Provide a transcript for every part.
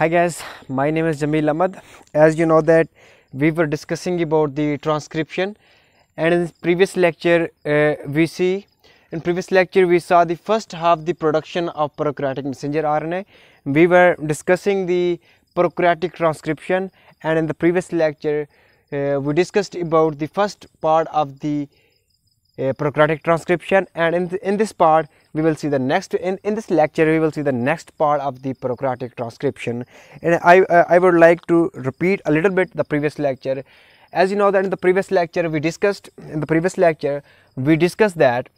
hi guys my name is Jamil Ahmad as you know that we were discussing about the transcription and in previous lecture uh, we see in previous lecture we saw the first half the production of prokaryotic messenger RNA we were discussing the prokaryotic transcription and in the previous lecture uh, we discussed about the first part of the a procratic transcription and in, th in this part we will see the next in, in this lecture we will see the next part of the procratic transcription and I, uh, I would like to repeat a little bit the previous lecture as you know that in the previous lecture we discussed in the previous lecture we discussed that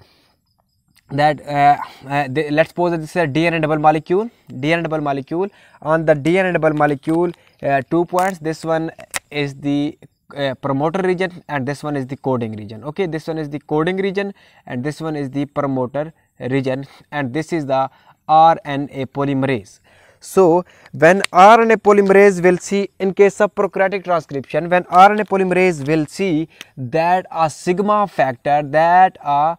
that uh, uh, let's suppose that this is a DNA double molecule DNA double molecule on the DNA double molecule uh, two points this one is the uh, promoter region and this one is the coding region okay this one is the coding region and this one is the promoter region and this is the RNA polymerase so when RNA polymerase will see in case of prokaryotic transcription when RNA polymerase will see that a sigma factor that a uh,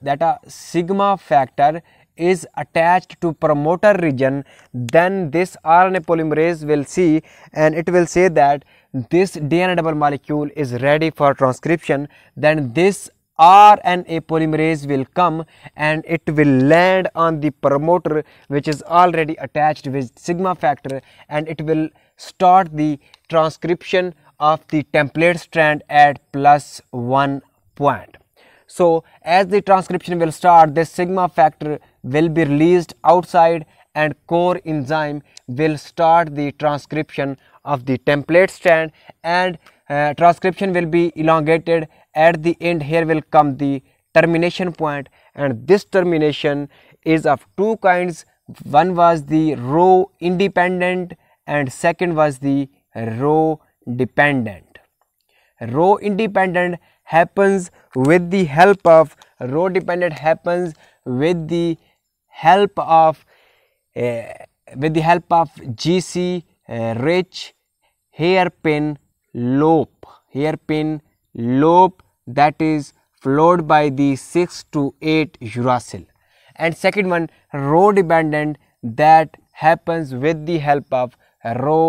that a sigma factor is attached to promoter region then this RNA polymerase will see and it will say that this DNA double molecule is ready for transcription, then this RNA polymerase will come and it will land on the promoter which is already attached with sigma factor and it will start the transcription of the template strand at plus 1 point. So, as the transcription will start, this sigma factor will be released outside and core enzyme will start the transcription of the template strand and uh, transcription will be elongated at the end here will come the termination point and this termination is of two kinds one was the row independent and second was the row dependent row independent happens with the help of row dependent happens with the help of Eh, with the help of GC eh, rich hairpin loop hairpin lobe that is flowed by the 6 to 8 uracil and second one row dependent that happens with the help of rho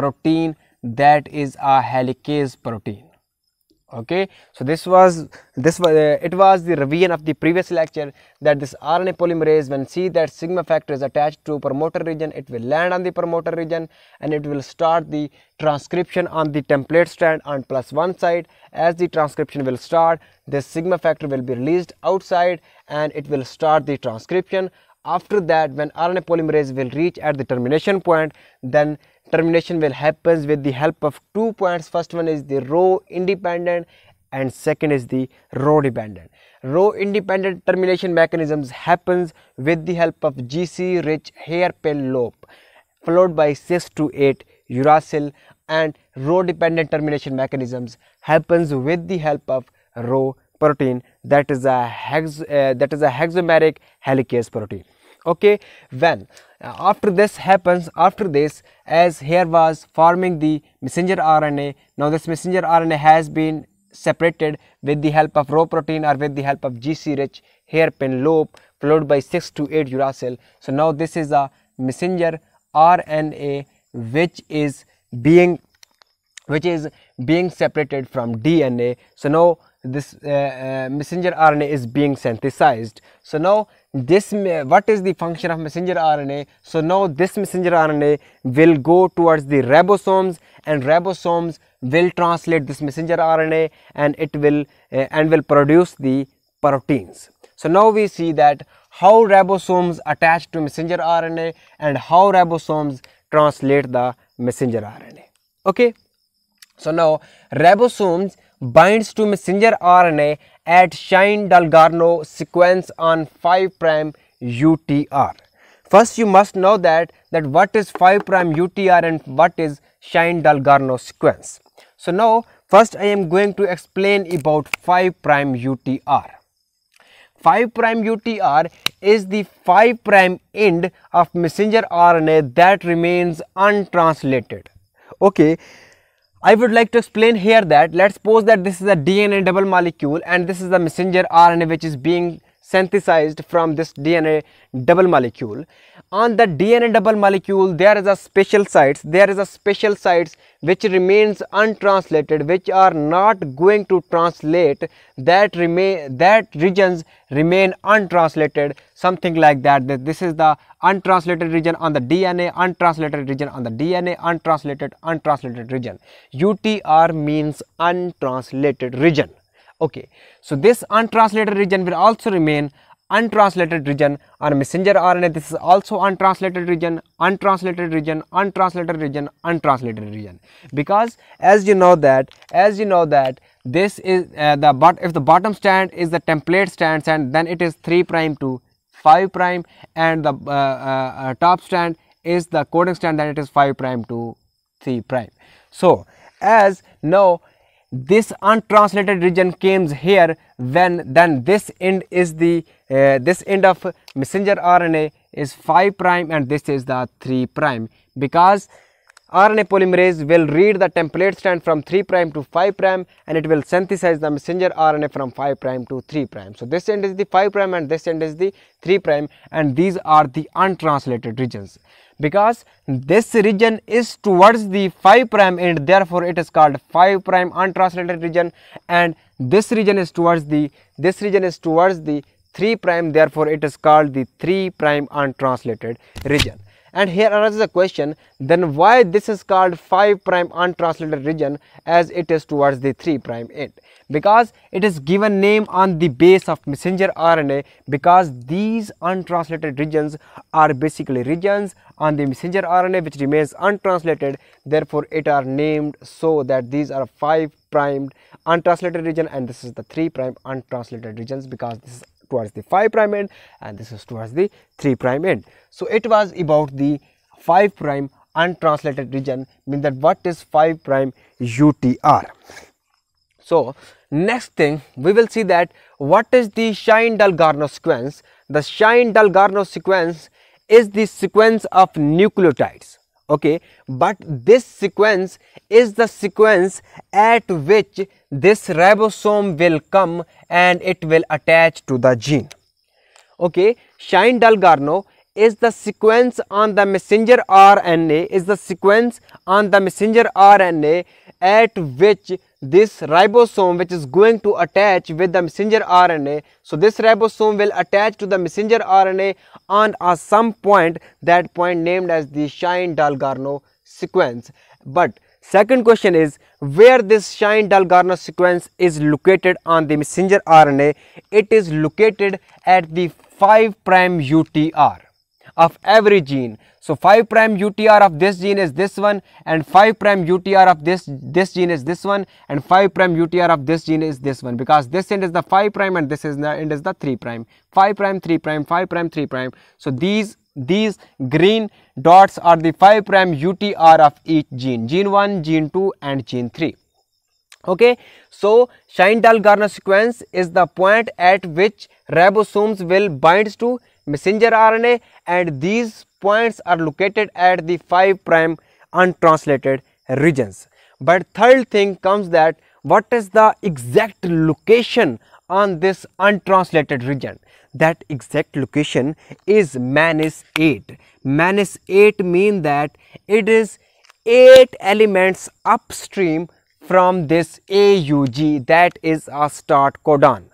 protein that is a helicase protein okay so this was this was uh, it was the revision of the previous lecture that this rna polymerase when see that sigma factor is attached to promoter region it will land on the promoter region and it will start the transcription on the template strand on plus one side as the transcription will start this sigma factor will be released outside and it will start the transcription after that when RNA polymerase will reach at the termination point then termination will happens with the help of two points first one is the row independent and second is the row dependent row independent termination mechanisms happens with the help of gc rich hairpin loop, followed by 6 to 8 uracil and row dependent termination mechanisms happens with the help of row protein that is a hex uh, that is a hexameric helicase protein okay when uh, after this happens after this as here was forming the messenger RNA now this messenger RNA has been separated with the help of rho protein or with the help of GC rich hairpin loop followed by 6 to 8 uracil so now this is a messenger RNA which is being which is being separated from DNA so now this uh, uh messenger RNA is being synthesized. So now this, what is the function of messenger RNA? So now this messenger RNA will go towards the ribosomes and ribosomes will translate this messenger RNA and it will, uh, and will produce the proteins. So now we see that how ribosomes attach to messenger RNA and how ribosomes translate the messenger RNA. Okay. So now ribosomes binds to messenger RNA at Shine-Dalgarno sequence on 5' UTR. First you must know that, that what is 5' UTR and what is Shine-Dalgarno sequence. So now first I am going to explain about 5' UTR. 5' UTR is the 5' end of messenger RNA that remains untranslated. Okay, I would like to explain here that let's suppose that this is a DNA double molecule and this is the messenger RNA which is being synthesized from this DNA double molecule. On the DNA double molecule, there is a special sites, there is a special sites which remains untranslated, which are not going to translate, that remain, that regions remain untranslated, something like that. that this is the untranslated region on the DNA, untranslated region on the DNA, untranslated, untranslated region. UTR means untranslated region. Okay, so this untranslated region will also remain untranslated region on messenger RNA. This is also untranslated region, untranslated region, untranslated region, untranslated region. Because as you know that, as you know that this is uh, the but if the bottom strand is the template strand and then it is 3 prime to 5 prime and the uh, uh, uh top strand is the coding strand then it is 5 prime to 3 prime. So as now this untranslated region comes here when then this end is the uh, this end of messenger RNA is 5 prime and this is the 3 prime because RNA polymerase will read the template strand from 3 prime to 5 prime and it will synthesize the messenger RNA from 5 prime to 3 prime. So this end is the 5 prime and this end is the 3 prime and these are the untranslated regions because this region is towards the 5 prime end, therefore it is called 5 prime untranslated region and this region is towards the this region is towards the 3 prime therefore it is called the 3 prime untranslated region and here arises a question, then why this is called 5 prime untranslated region as it is towards the 3 prime end? Because it is given name on the base of messenger RNA because these untranslated regions are basically regions on the messenger RNA which remains untranslated. Therefore, it are named so that these are 5 prime untranslated region and this is the 3 prime untranslated regions because this is towards the 5 prime end and this is towards the 3 prime end. So it was about the 5 prime untranslated region means that what is 5 prime UTR. So next thing we will see that what is the Shine-Dalgarno sequence. The Shine-Dalgarno sequence is the sequence of nucleotides okay but this sequence is the sequence at which this ribosome will come and it will attach to the gene okay shine dalgarno is the sequence on the messenger rna is the sequence on the messenger rna at which this ribosome which is going to attach with the messenger RNA. So this ribosome will attach to the messenger RNA on a some point that point named as the Shine-Dalgarno sequence. But second question is where this Shine-Dalgarno sequence is located on the messenger RNA? It is located at the 5' UTR of every gene. So 5 prime UTR of this gene is this one and 5 prime UTR of this, this gene is this one and 5 prime UTR of this gene is this one because this end is the 5 prime and this is the end is the 3 prime. 5 prime, 3 prime, 5 prime, 3 prime. So these these green dots are the 5 prime UTR of each gene, gene 1, gene 2 and gene 3. Okay, so Scheindahl-Garner sequence is the point at which ribosomes will bind to messenger RNA and these points are located at the 5 prime untranslated regions. But third thing comes that what is the exact location on this untranslated region? That exact location is minus 8. Minus 8 mean that it is 8 elements upstream from this AUG that is a start codon.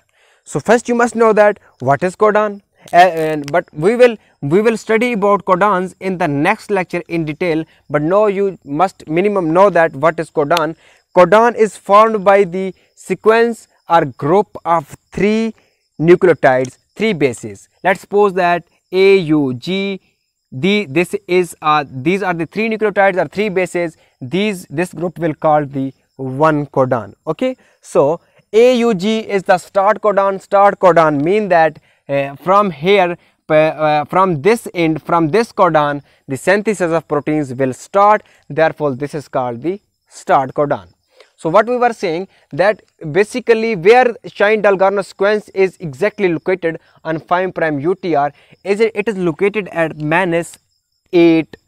So first you must know that what is codon? and, but we will we will study about codons in the next lecture in detail but now you must minimum know that what is codon codon is formed by the sequence or group of three nucleotides three bases let's suppose that a u g the this is uh, these are the three nucleotides or three bases these this group will call the one codon okay so AUG is the start codon. Start codon mean that uh, from here uh, from this end from this codon the synthesis of proteins will start therefore this is called the start codon so what we were saying that basically where Shine-Dalgarno sequence is exactly located on 5' UTR is it, it is located at minus 8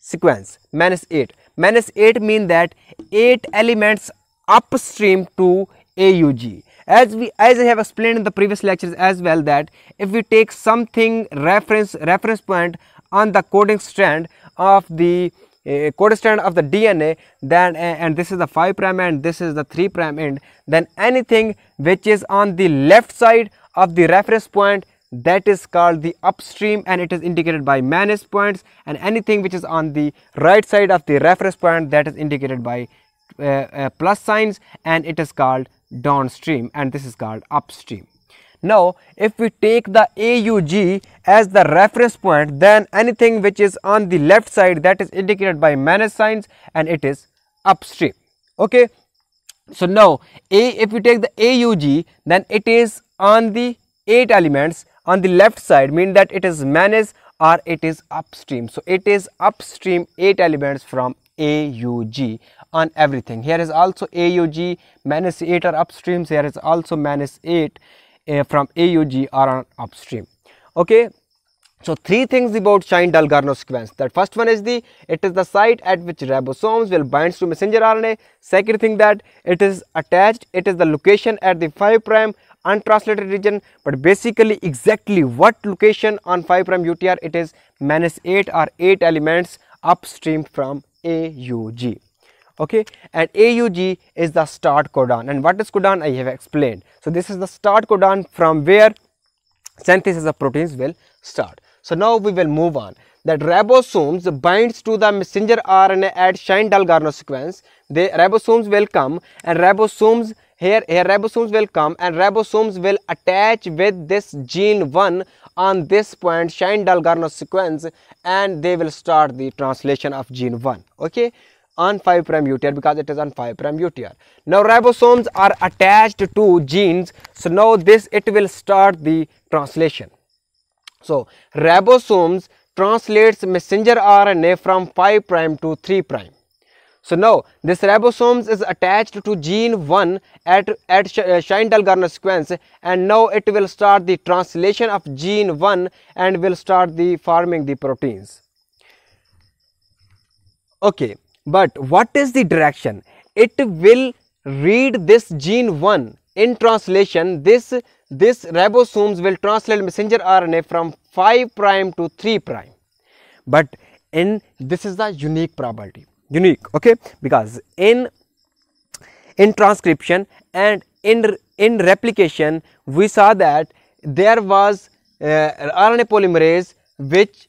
sequence minus 8 minus 8 mean that 8 elements upstream to AUG as we as i have explained in the previous lectures as well that if we take something reference reference point on the coding strand of the uh, coding strand of the dna then uh, and this is the 5 prime end this is the 3 prime end then anything which is on the left side of the reference point that is called the upstream and it is indicated by minus points and anything which is on the right side of the reference point that is indicated by uh, uh, plus signs and it is called downstream and this is called upstream. Now, if we take the AUG as the reference point, then anything which is on the left side that is indicated by minus signs and it is upstream. Okay. So, now A, if we take the AUG, then it is on the 8 elements on the left side mean that it is minus or it is upstream. So, it is upstream 8 elements from AUG on everything. Here is also AUG minus 8 are upstream. Here is also minus 8 uh, from AUG are on upstream. Okay. So three things about Shine-Dalgarno sequence. That first one is the it is the site at which ribosomes will bind to messenger RNA. Second thing that it is attached. It is the location at the 5 prime untranslated region but basically exactly what location on 5 prime UTR it is minus 8 or 8 elements upstream from AUG okay and AUG is the start codon and what is codon I have explained. So this is the start codon from where synthesis of proteins will start. So now we will move on that ribosomes binds to the messenger RNA at Shine-Dalgarno sequence. The ribosomes will come and ribosomes here, here ribosomes will come and ribosomes will attach with this gene 1 on this point Shine-Dalgarno sequence and they will start the translation of gene 1 okay on 5 prime UTR because it is on 5 prime UTR. Now ribosomes are attached to genes so now this it will start the translation. So ribosomes translates messenger RNA from 5 prime to 3 prime so now this ribosomes is attached to gene 1 at, at uh, Scheintel-Garner sequence and now it will start the translation of gene 1 and will start the forming the proteins. Okay, but what is the direction? It will read this gene 1 in translation this, this ribosomes will translate messenger RNA from 5 prime to 3 prime. But in this is the unique probability unique okay because in in transcription and in in replication we saw that there was uh, RNA polymerase which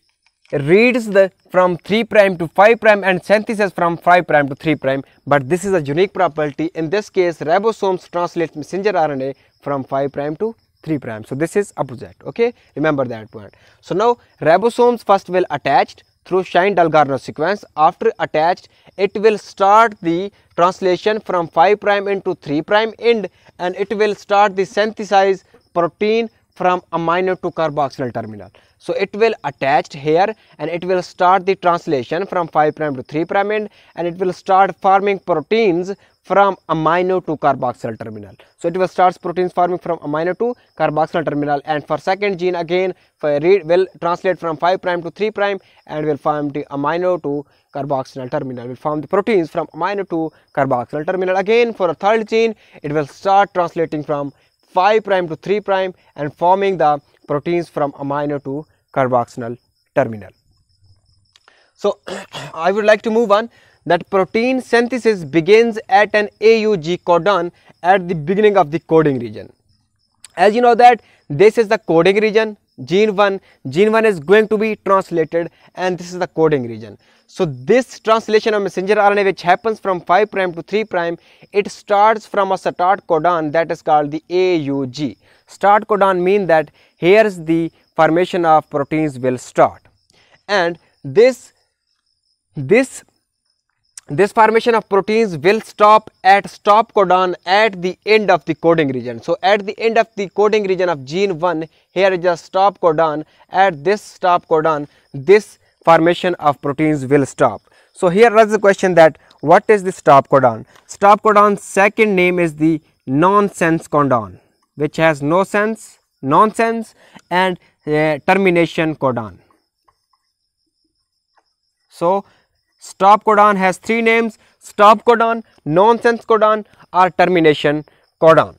reads the from 3 prime to 5 prime and synthesis from 5 prime to 3 prime but this is a unique property in this case ribosomes translate messenger RNA from 5 prime to 3 prime so this is opposite okay remember that point so now ribosomes first will attached through Shine-Dalgarno sequence. After attached, it will start the translation from 5' into 3' end and it will start the synthesize protein from amino to carboxyl terminal. So it will attached here and it will start the translation from 5 prime to 3 prime end and it will start forming proteins from amino to carboxyl terminal. So it will start proteins forming from amino to carboxyl terminal and for second gene again read will translate from 5 prime to 3 prime and will form the amino to carboxyl terminal will form the proteins from amino to carboxyl terminal again for a third gene it will start translating from 5 prime to 3 prime and forming the proteins from amino to carboxyl terminal. So, I would like to move on that protein synthesis begins at an AUG codon at the beginning of the coding region. As you know that this is the coding region gene 1 gene 1 is going to be translated and this is the coding region so this translation of messenger rna which happens from 5 prime to 3 prime it starts from a start codon that is called the aug Start codon mean that here's the formation of proteins will start and this this this formation of proteins will stop at stop codon at the end of the coding region. So, at the end of the coding region of gene 1 here is a stop codon at this stop codon this formation of proteins will stop. So, here was the question that what is the stop codon? Stop codon second name is the nonsense codon which has no sense, nonsense and uh, termination codon. So, stop codon has three names stop codon, nonsense codon or termination codon.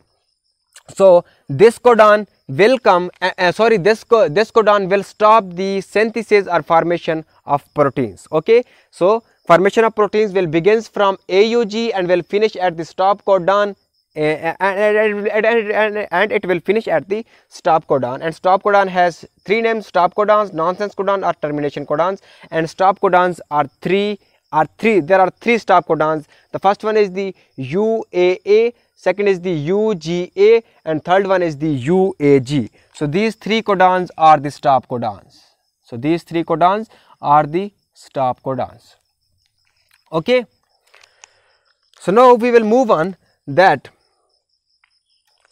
So, this codon will come uh, uh, sorry this, co this codon will stop the synthesis or formation of proteins okay. So, formation of proteins will begins from AUG and will finish at the stop codon and, and, and, and it will finish at the stop codon and stop codon has three names stop codons nonsense codon or termination codons and stop codons are three are three there are three stop codons the first one is the UAA second is the UGA and third one is the UAG so these three codons are the stop codons so these three codons are the stop codons okay so now we will move on that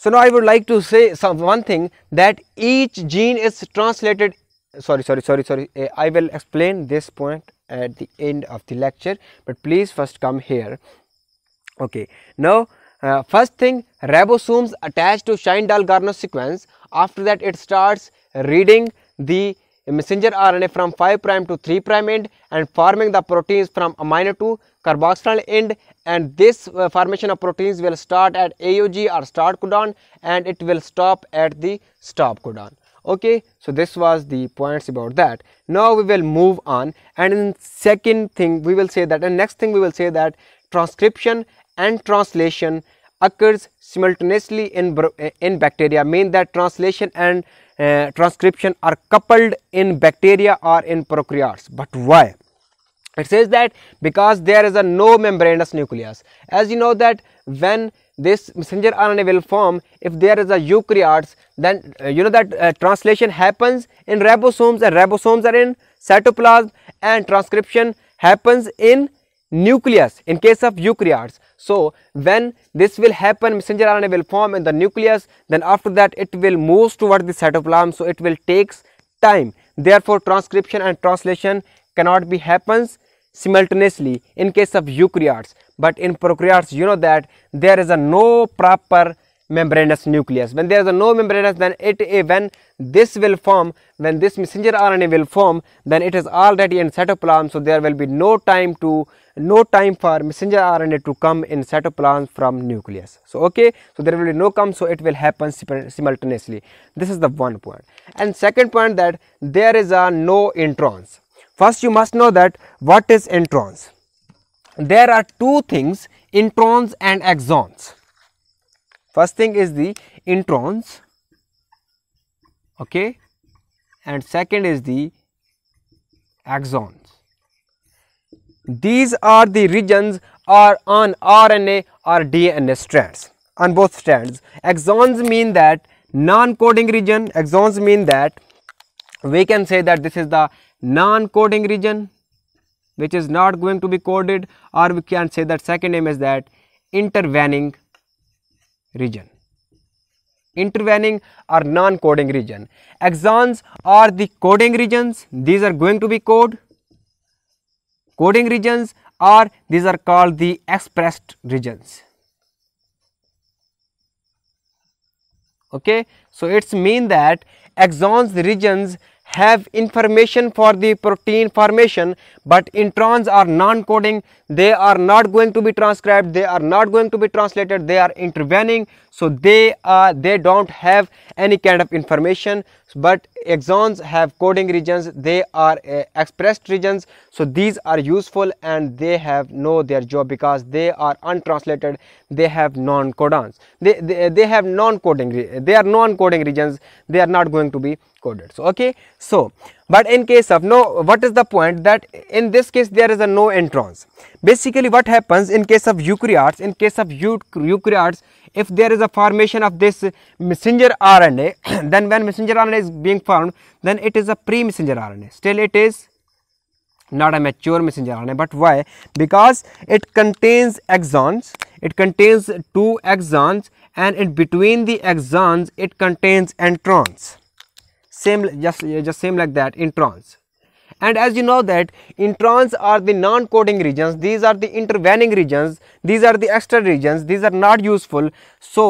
so now I would like to say some one thing that each gene is translated sorry sorry sorry sorry eh, I will explain this point at the end of the lecture but please first come here okay now uh, first thing ribosomes attached to Shine-Dalgarno sequence after that it starts reading the messenger RNA from 5 prime to 3 prime end and forming the proteins from amino to carboxyl end and this uh, formation of proteins will start at AUG or start codon and it will stop at the stop codon. Okay, so this was the points about that. Now we will move on and in second thing we will say that and next thing we will say that transcription and translation occurs simultaneously in, in bacteria mean that translation and uh, transcription are coupled in bacteria or in prokaryotes. But why? It says that because there is a no membranous nucleus. As you know that when this messenger RNA will form, if there is a eukaryotes, then uh, you know that uh, translation happens in ribosomes and ribosomes are in cytoplasm and transcription happens in nucleus in case of eukaryotes. So when this will happen, messenger RNA will form in the nucleus, then after that it will move toward the cytoplasm, so it will takes time. Therefore, transcription and translation cannot be happens simultaneously in case of eukaryotes. But in prokaryotes, you know that there is a no proper membranous nucleus. When there is a no membranous, then it eh, when this will form, when this messenger RNA will form, then it is already in cytoplasm. So there will be no time to no time for messenger RNA to come in cytoplasm from nucleus. So okay, so there will be no come, so it will happen simultaneously. This is the one point. And second point that there is a no introns. First, you must know that what is introns. There are two things, introns and exons first thing is the introns okay and second is the axons these are the regions are on RNA or DNA strands on both strands axons mean that non-coding region axons mean that we can say that this is the non-coding region which is not going to be coded or we can say that second name is that intervening region. Intervening or non-coding region. Exons are the coding regions, these are going to be code. Coding regions are these are called the expressed regions. Okay, so it's mean that exons regions have information for the protein formation but introns are non-coding they are not going to be transcribed they are not going to be translated they are intervening so they are they don't have any kind of information but exons have coding regions they are uh, expressed regions so these are useful and they have know their job because they are untranslated they have non-codons they, they, they have non-coding they are non-coding regions they are not going to be coded so okay so but in case of no what is the point that in this case there is a no introns basically what happens in case of eukaryotes in case of eukaryotes if there is a formation of this messenger RNA, then when messenger RNA is being formed, then it is a pre-messenger RNA. Still it is not a mature messenger RNA. But why? Because it contains exons, it contains two exons and in between the exons, it contains introns. Same, just, just same like that, introns and as you know that introns are the non-coding regions these are the intervening regions these are the extra regions these are not useful so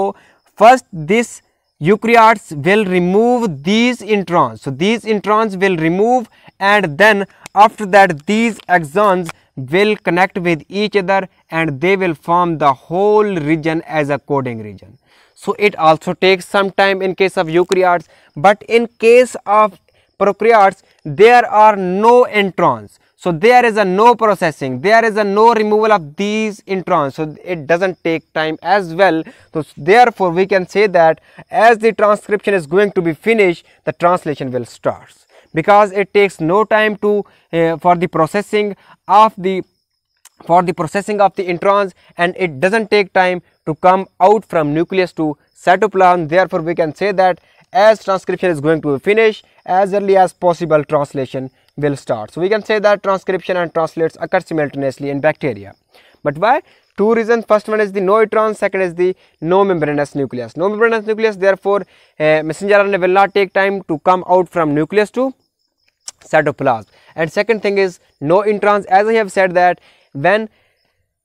first this eukaryotes will remove these introns so these introns will remove and then after that these exons will connect with each other and they will form the whole region as a coding region so it also takes some time in case of eukaryotes but in case of prokaryotes, there are no introns. So there is a no processing, there is a no removal of these introns. So it doesn't take time as well. So therefore we can say that as the transcription is going to be finished, the translation will start because it takes no time to uh, for the processing of the for the processing of the introns and it doesn't take time to come out from nucleus to cytoplasm therefore we can say that as transcription is going to be finished as early as possible translation will start. So we can say that transcription and translates occur simultaneously in bacteria. But why? Two reasons. First one is the noetron, second is the no membranous nucleus. No membranous nucleus, therefore, uh, messenger RNA will not take time to come out from nucleus to cytoplasm. And second thing is no introns, as I have said that when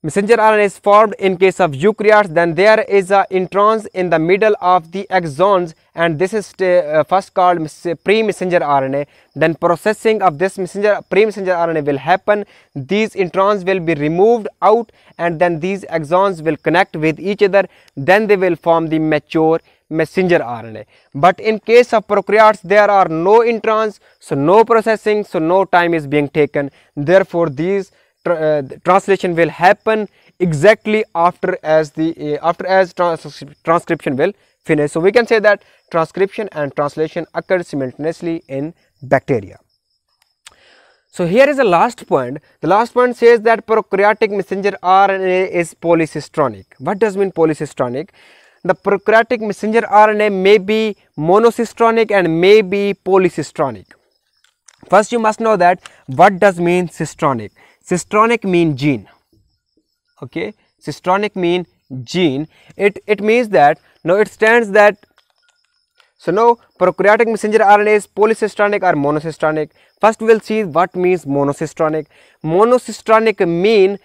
messenger RNA is formed in case of eukaryotes, then there is a introns in the middle of the exons and this is uh, first called pre-messenger RNA. Then processing of this messenger pre-messenger RNA will happen. These introns will be removed out and then these exons will connect with each other. Then they will form the mature messenger RNA. But in case of prokaryotes, there are no introns, so no processing, so no time is being taken. Therefore, these uh, translation will happen exactly after as the uh, after as trans transcription will finish so we can say that transcription and translation occur simultaneously in bacteria so here is the last point the last point says that prokaryotic messenger rna is polycistronic what does mean polycistronic the prokaryotic messenger RNA may be monocystronic and may be polycystronic. First you must know that what does mean cystronic. Sistronic mean gene. Okay, cistronic mean gene. It it means that now it stands that. So now prokaryotic messenger RNAs, is or monosistronic. First we will see what means monosistronic. Monosistronic mean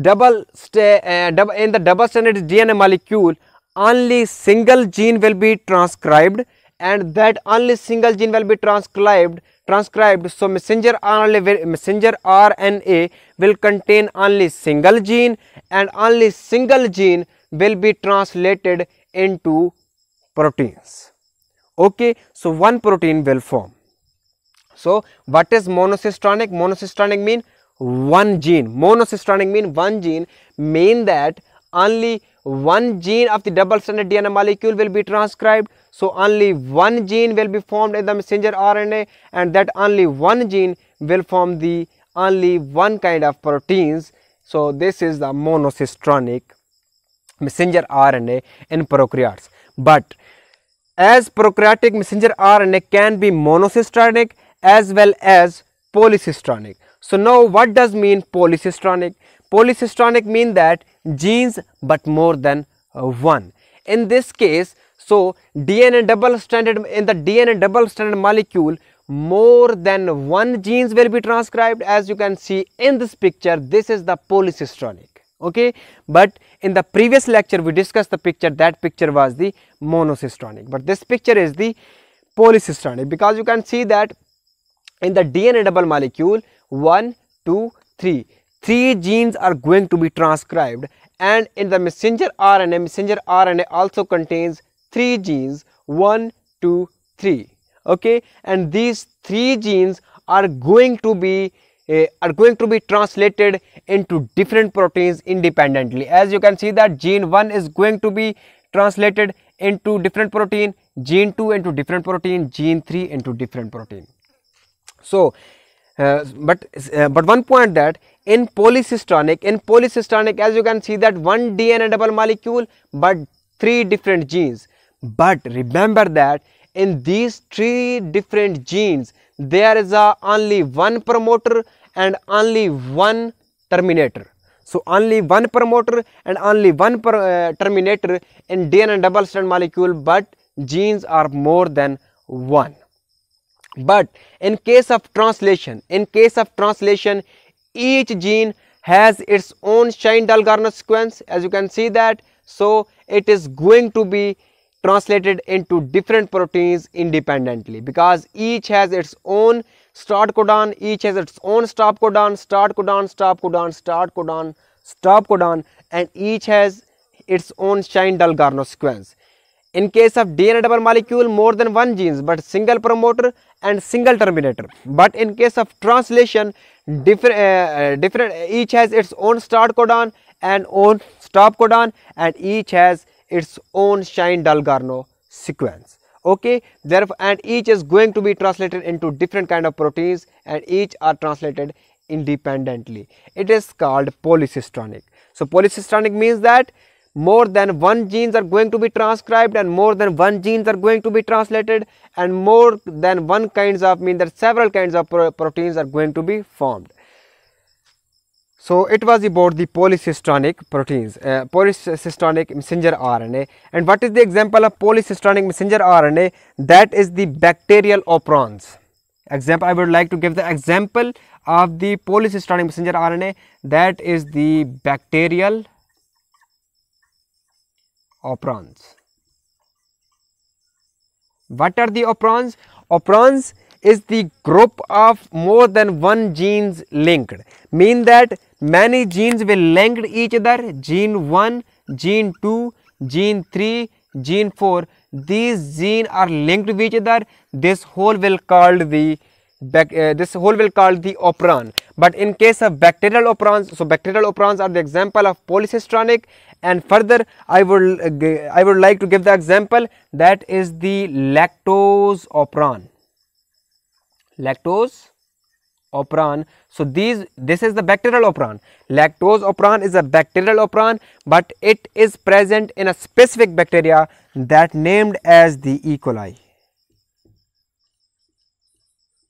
double stay uh, double in the double stranded DNA molecule only single gene will be transcribed and that only single gene will be transcribed transcribed. So messenger RNA, messenger RNA will contain only single gene and only single gene will be translated into proteins. Okay, so one protein will form. So what is monocystronic? Monocystronic mean one gene. Monocystronic mean one gene mean that only one gene of the double stranded DNA molecule will be transcribed. So only one gene will be formed in the messenger RNA and that only one gene will form the only one kind of proteins. So this is the monocystronic messenger RNA in prokaryotes. But as prokaryotic messenger RNA can be monocystronic as well as polycystronic. So now what does mean polycystronic? Polycystronic mean that genes but more than one. In this case so DNA double stranded in the DNA double stranded molecule more than one genes will be transcribed as you can see in this picture this is the polycystronic okay but in the previous lecture we discussed the picture that picture was the monocystronic but this picture is the polycystronic because you can see that in the DNA double molecule one, two, three, three genes are going to be transcribed and in the messenger RNA messenger RNA also contains three genes 1 2 3 okay and these three genes are going to be uh, are going to be translated into different proteins independently as you can see that gene 1 is going to be translated into different protein gene 2 into different protein gene 3 into different protein so uh, but uh, but one point that in polycystonic in polycystonic as you can see that one dna double molecule but three different genes but remember that in these three different genes, there is a only one promoter and only one terminator. So only one promoter and only one per, uh, terminator in DNA double strand molecule, but genes are more than one. But in case of translation, in case of translation, each gene has its own Shine-Dalgarno sequence as you can see that. So it is going to be translated into different proteins independently because each has its own start codon, each has its own stop codon, start codon, stop codon, start codon, stop codon and each has its own Shine-Dalgarno sequence. In case of DNA double molecule more than one genes but single promoter and single terminator. But in case of translation different, uh, uh, different each has its own start codon and own stop codon and each has its own Shine-Dalgarno sequence okay therefore and each is going to be translated into different kind of proteins and each are translated independently it is called polycystronic so polycystronic means that more than one genes are going to be transcribed and more than one genes are going to be translated and more than one kinds of mean that several kinds of pro proteins are going to be formed so it was about the polycystronic proteins, uh, polycystronic messenger RNA. And what is the example of polycystronic messenger RNA? That is the bacterial operons. Example, I would like to give the example of the polycystronic messenger RNA. That is the bacterial operons. What are the operons? Operons is the group of more than one genes linked. Mean that Many genes will linked each other, gene 1, gene 2, gene 3, gene 4. These genes are linked with each other. This whole will called the Back, uh, this whole will called the operon but in case of bacterial operons so bacterial operons are the example of polycistronic and further i would uh, i would like to give the example that is the lactose operon lactose operon. So these this is the bacterial operon. Lactose operon is a bacterial operon but it is present in a specific bacteria that named as the E. coli.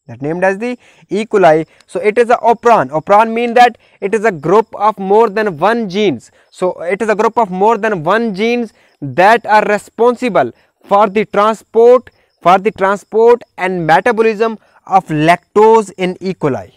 That named as the E. coli. So it is a operon. Operon mean that it is a group of more than one genes. So it is a group of more than one genes that are responsible for the transport for the transport and metabolism of lactose in E. coli.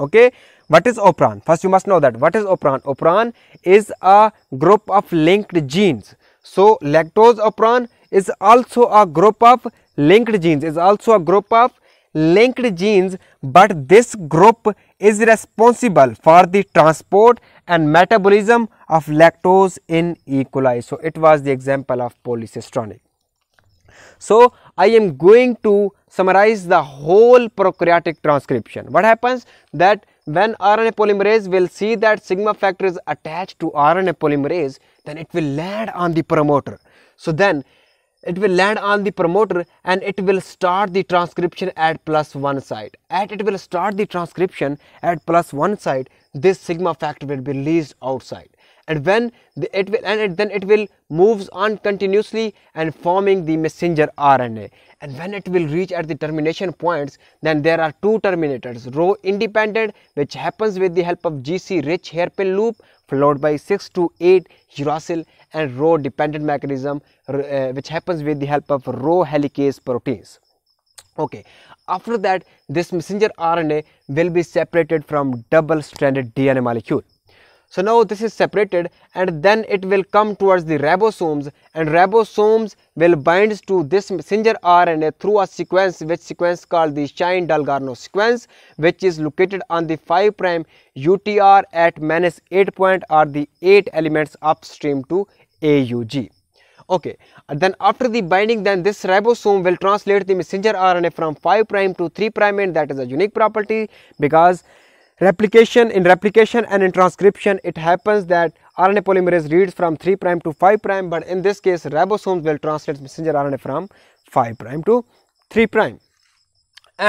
Okay, what is operon? First, you must know that what is operon. Operon is a group of linked genes. So, lactose operon is also a group of linked genes, is also a group of linked genes, but this group is responsible for the transport and metabolism of lactose in E. coli. So, it was the example of polycystronic. So I am going to summarize the whole prokaryotic transcription. What happens that when RNA polymerase will see that sigma factor is attached to RNA polymerase, then it will land on the promoter. So then it will land on the promoter and it will start the transcription at plus one side. At it will start the transcription at plus one side, this sigma factor will be released outside and when the, it will and it, then it will moves on continuously and forming the messenger RNA and when it will reach at the termination points then there are two terminators rho independent which happens with the help of GC rich hairpin loop followed by 6 to 8 uracil and rho dependent mechanism uh, which happens with the help of rho helicase proteins okay after that this messenger RNA will be separated from double stranded DNA molecule so now this is separated and then it will come towards the ribosomes and ribosomes will bind to this messenger RNA through a sequence which sequence called the Shine-Dalgarno sequence which is located on the 5 prime UTR at minus 8 point or the 8 elements upstream to AUG. Okay, and then after the binding then this ribosome will translate the messenger RNA from 5 prime to 3 prime end that is a unique property because replication in replication and in transcription it happens that RNA polymerase reads from 3 prime to 5 prime but in this case ribosomes will translate messenger RNA from 5 prime to 3 prime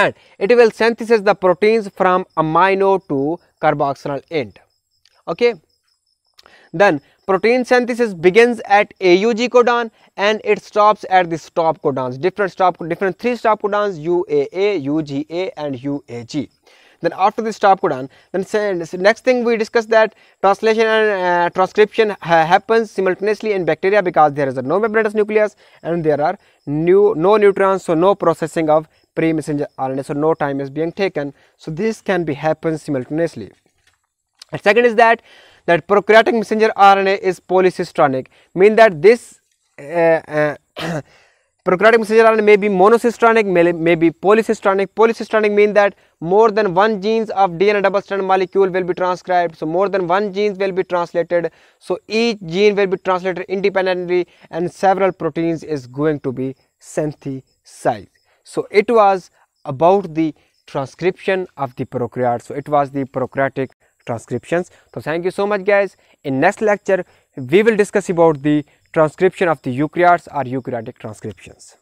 and it will synthesize the proteins from amino to carboxyl end okay then protein synthesis begins at AUG codon and it stops at the stop codons different stop different three stop codons UAA UGA and UAG then after this stop codon, then next thing we discuss that translation and uh, transcription ha uh, happens simultaneously in bacteria because there is a no membranous nucleus and there are new no neutrons, so no processing of pre-messenger RNA, so no time is being taken. So this can be happen simultaneously. And second is that that prokaryotic messenger RNA is polycistronic, mean that this uh, uh, Prokaryotic messenger may be monocystronic, may, may be polycystronic. Polycystronic means that more than one genes of DNA double-strand molecule will be transcribed. So more than one genes will be translated. So each gene will be translated independently and several proteins is going to be synthesized. So it was about the transcription of the prokaryotes. So it was the prokaryotic transcriptions. So thank you so much guys. In next lecture we will discuss about the transcription of the eukaryotes or eukaryotic transcriptions.